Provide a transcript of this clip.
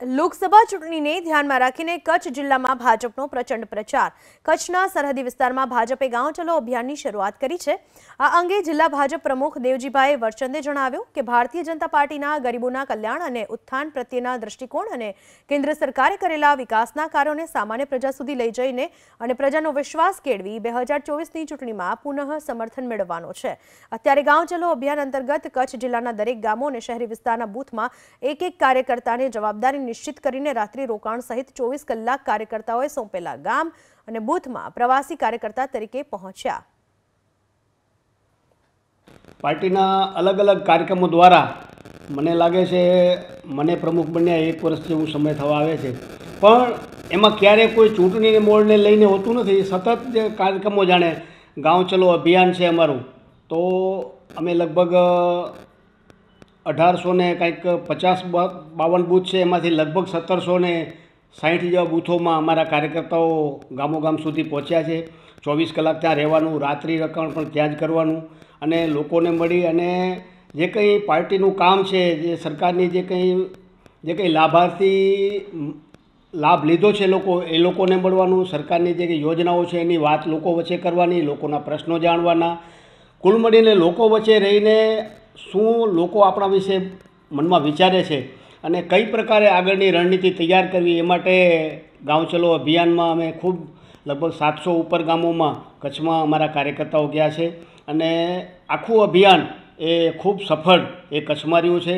લોકસભા ચૂંટણીને ધ્યાનમાં રાખીને કચ્છ જિલ્લામાં ભાજપનો પ્રચંડ પ્રચાર કચ્છના સરહદી વિસ્તારમાં ભાજપે ગાંવ ચલો અભિયાનની શરૂઆત કરી છે આ અંગે જિલ્લા ભાજપ પ્રમુખ દેવજીભાઈ વરચંદે જણાવ્યું કે ભારતીય જનતા પાર્ટીના ગરીબોના કલ્યાણ અને ઉત્થાન પ્રત્યેના દ્રષ્ટિકોણ અને કેન્દ્ર સરકારે કરેલા વિકાસના કાર્યોને સામાન્ય પ્રજા સુધી લઈ જઈને અને પ્રજાનો વિશ્વાસ કેળવી બે હજાર ચોવીસની ચૂંટણીમાં પુનઃ સમર્થન મેળવવાનો છે અત્યારે ગાંવ ચલો અભિયાન અંતર્ગત કચ્છ જિલ્લાના દરેક ગામો અને શહેરી વિસ્તારના બૂથમાં એક એક કાર્યકર્તાને જવાબદારી નિશ્ચિત કરીને રાત્રિ રોકાણ સહિત ચોવીસ કલાક કાર્યકર્તાઓએ સોંપેલા ગામ અને બૂથમાં પ્રવાસી કાર્યકર્તા તરીકે પહોંચ્યા પાર્ટીના અલગ અલગ કાર્યક્રમો દ્વારા મને લાગે છે મને પ્રમુખ બન્યા એક વર્ષ જેવું સમય થવા આવે છે પણ એમાં ક્યારેય કોઈ ચૂંટણીને મોડને લઈને હોતું નથી સતત જે કાર્યક્રમો જાણે ગાંવ ચલો અભિયાન છે અમારું તો અમે લગભગ અઢારસો ને કંઈક પચાસ બાવન બૂથ છે એમાંથી લગભગ સત્તરસો ને સાહીઠ જેવા બૂથોમાં અમારા કાર્યકર્તાઓ ગામોગામ સુધી પહોંચ્યા છે ચોવીસ કલાક ત્યાં રહેવાનું રાત્રિ રકાણ પણ ત્યાં જ કરવાનું અને લોકોને મળી અને જે કંઈ પાર્ટીનું કામ છે જે સરકારની જે કંઈ જે કંઈ લાભાર્થી લાભ લીધો છે લોકો એ લોકોને મળવાનું સરકારની જે કંઈ યોજનાઓ છે એની વાત લોકો વચ્ચે કરવાની લોકોના પ્રશ્નો જાણવાના કુલ મળીને લોકો વચ્ચે રહીને શું લોકો આપણા વિશે મનમાં વિચારે છે અને કઈ પ્રકારે આગળની રણનીતિ તૈયાર કરવી એ માટે ગામચલો અભિયાનમાં અમે ખૂબ લગભગ સાતસો ઉપર ગામોમાં કચ્છમાં અમારા કાર્યકર્તાઓ ગયા છે અને આખું અભિયાન એ ખૂબ સફળ એ કચ્છમાં રહ્યું છે